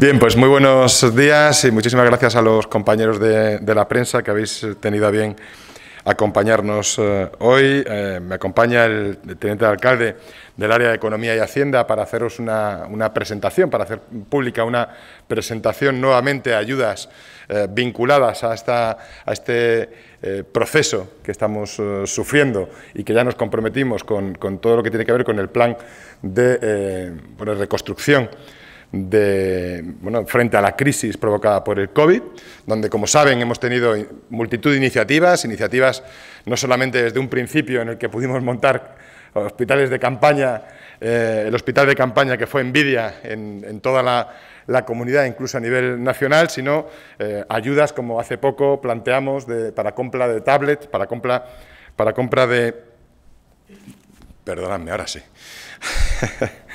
Bien, pues muy buenos días y muchísimas gracias a los compañeros de, la prensa que habéis tenido a bien acompañarnos eh, hoy. Eh, me acompaña el, teniente alcalde del área de Economía y Hacienda para haceros una, presentación, para hacer pública una presentación nuevamente de ayudas eh, vinculadas a, a este proceso que estamos sufriendo y que ya nos comprometimos con, todo lo que tiene que ver con el plan de reconstrucción de, bueno, frente a la crisis provocada por el COVID, donde, como saben, hemos tenido multitud de iniciativas, iniciativas no solamente desde un principio en el que pudimos montar hospitales de campaña, eh, el hospital de campaña que fue envidia en, toda la, comunidad, incluso a nivel nacional, sino eh, ayudas como hace poco planteamos para compra de tablets, para compra, para compra de... Perdóname, ahora sí.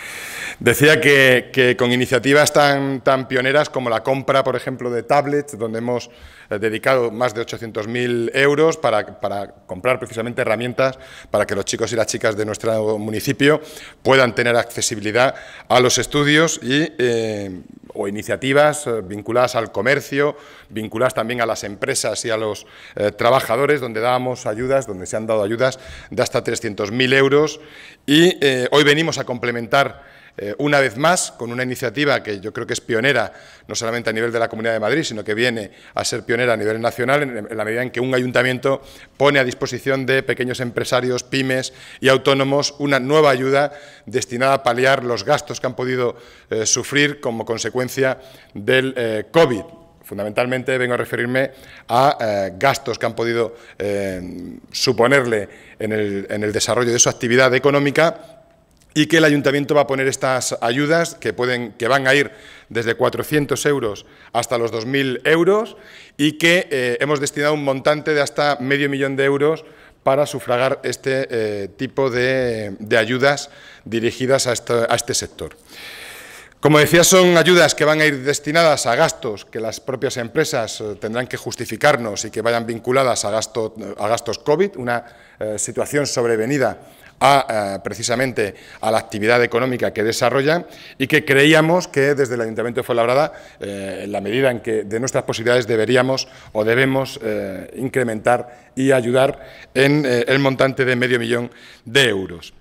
Decía que, con iniciativas tan, tan pioneras como la compra, por ejemplo, de tablets, donde hemos eh, dedicado más de 800.000 euros para, comprar precisamente herramientas para que los chicos y las chicas de nuestro municipio puedan tener accesibilidad a los estudios eh, o iniciativas eh, vinculadas al comercio, vinculadas también a las empresas y a los trabajadores, donde dábamos ayudas, donde se han dado ayudas de hasta 300.000 euros. Y hoy venimos a complementar eh, una vez más con una iniciativa que yo creo que es pionera, no solamente a nivel de la Comunidad de Madrid, sino que viene a ser pionera a nivel nacional en, la medida en que un ayuntamiento pone a disposición de pequeños empresarios, pymes y autónomos una nueva ayuda destinada a paliar los gastos que han podido eh, sufrir como consecuencia del eh, COVID. Fundamentalmente vengo a referirme a gastos que han podido suponerle en el desarrollo de su actividad económica y que el ayuntamiento va a poner estas ayudas que, pueden, que van a ir desde 400 euros hasta los 2.000 euros y que eh, hemos destinado un montante de hasta medio millón de euros para sufragar este eh, tipo de, ayudas dirigidas este, a, este sector. Como decía, son ayudas que van a ir destinadas a gastos que las propias empresas eh, tendrán que justificarnos y que vayan vinculadas a, gasto, a gastos COVID, una situación sobrevenida precisamente a la actividad económica que desarrollan y que creíamos que desde el Ayuntamiento de Fuenlabrada, eh, en la medida en que de nuestras posibilidades deberíamos o debemos eh, incrementar y ayudar en eh, el montante de medio millón de euros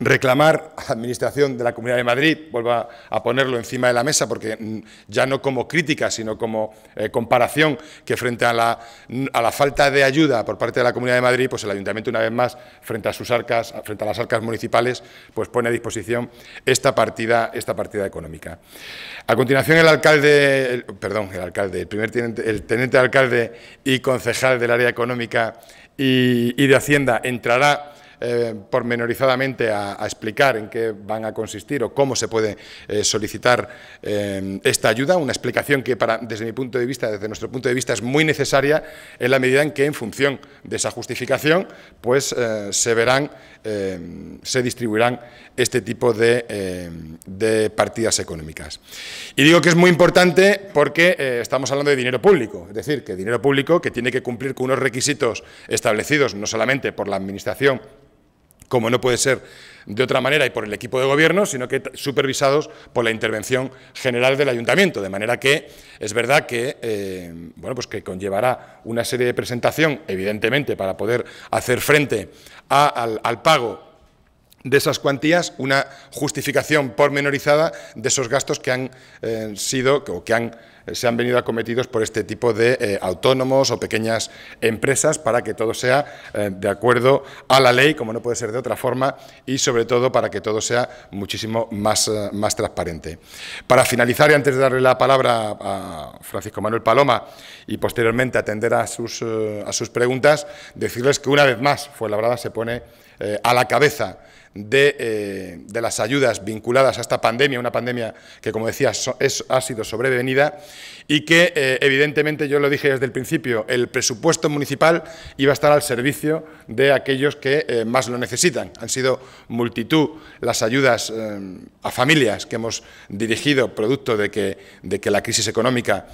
reclamar a la Administración de la Comunidad de Madrid, vuelvo a, ponerlo encima de la mesa, porque mm, ya no como crítica, sino como eh, comparación, que frente a la, mm, a la, falta de ayuda por parte de la Comunidad de Madrid, pues el Ayuntamiento, una vez más, frente a sus arcas, frente a las arcas municipales, pues pone a disposición esta partida, esta partida económica. A continuación, el alcalde, perdón, el alcalde, el primer el alcalde y concejal del área económica y de Hacienda entrará eh, pormenorizadamente a, explicar en qué van a consistir o cómo se puede eh, solicitar eh, esta ayuda, una explicación que para, desde mi punto de vista, desde nuestro punto de vista, es muy necesaria en la medida en que en función de esa justificación pues se verán, se distribuirán este tipo de, de, partidas económicas. Y digo que es muy importante porque estamos hablando de dinero público, es decir, que dinero público que tiene que cumplir con unos requisitos establecidos no solamente por la Administración como no puede ser de otra manera y por el equipo de gobierno, sino que supervisados por la intervención general del ayuntamiento. De manera que es verdad que, eh, bueno, pues que conllevará una serie de presentación, evidentemente, para poder hacer frente al, pago de esas cuantías una justificación pormenorizada de esos gastos que han eh, sido o que han eh, se han venido acometidos por este tipo de eh, autónomos o pequeñas empresas para que todo sea eh, de acuerdo a la ley, como no puede ser de otra forma, y sobre todo para que todo sea muchísimo más, más transparente. Para finalizar, y antes de darle la palabra a Francisco Manuel Paloma y posteriormente atender a sus, preguntas, decirles que una vez más Fuenlabrada se pone a la cabeza de, las ayudas vinculadas a esta pandemia, una pandemia que, como decía, ha sido sobrevenida y que, eh, evidentemente, yo lo dije desde el principio, el presupuesto municipal iba a estar al servicio de aquellos que eh, más lo necesitan. Han sido multitud las ayudas eh, a familias que hemos dirigido producto de que, la crisis económica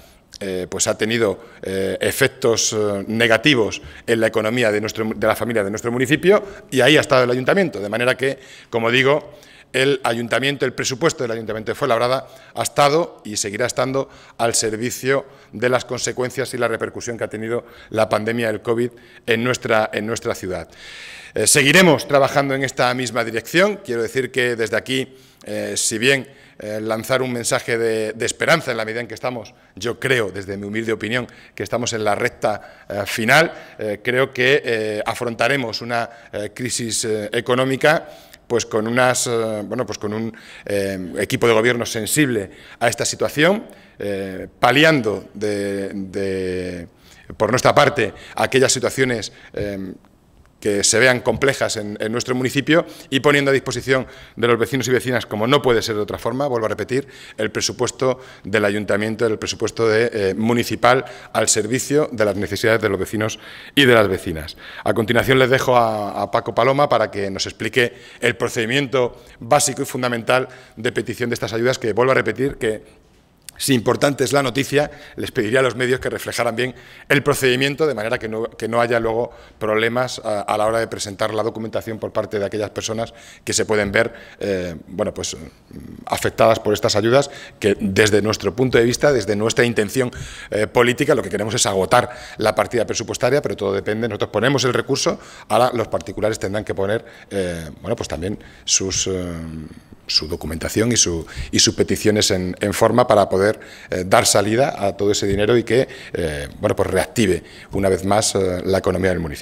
pues ha tenido efectos negativos en la economía de, de la familia de nuestro municipio y ahí ha estado el ayuntamiento. De manera que, como digo, el ayuntamiento, el presupuesto del ayuntamiento de Fuenlabrada ha estado y seguirá estando al servicio de las consecuencias y la repercusión que ha tenido la pandemia del COVID en nuestra, en nuestra ciudad. Eh, seguiremos trabajando en esta misma dirección. Quiero decir que desde aquí, eh, si bien eh, lanzar un mensaje de, esperanza en la medida en que estamos, yo creo, desde mi humilde opinión, que estamos en la recta final. creo que afrontaremos una crisis económica pues con, unas, eh, bueno, pues con un eh, equipo de gobierno sensible a esta situación, eh, paliando de, por nuestra parte aquellas situaciones que se vean complejas en, nuestro municipio y poniendo a disposición de los vecinos y vecinas, como no puede ser de otra forma, vuelvo a repetir, el presupuesto del ayuntamiento, el presupuesto eh, municipal al servicio de las necesidades de los vecinos y de las vecinas. A continuación les dejo a, a Paco Paloma para que nos explique el procedimiento básico y fundamental de petición de estas ayudas, que vuelvo a repetir que si importante es la noticia, les pediría a los medios que reflejaran bien el procedimiento, de manera que no, haya luego problemas a, la hora de presentar la documentación por parte de aquellas personas que se pueden ver eh, bueno, pues, mm, afectadas por estas ayudas, que desde nuestro punto de vista, desde nuestra intención eh, política, lo que queremos es agotar la partida presupuestaria, pero todo depende. Nosotros ponemos el recurso, ahora los particulares tendrán que poner eh, bueno, pues también sus su documentación y, su, y sus peticiones en, forma para poder eh, dar salida a todo ese dinero y que eh, bueno, pues reactive una vez más eh, la economía del municipio.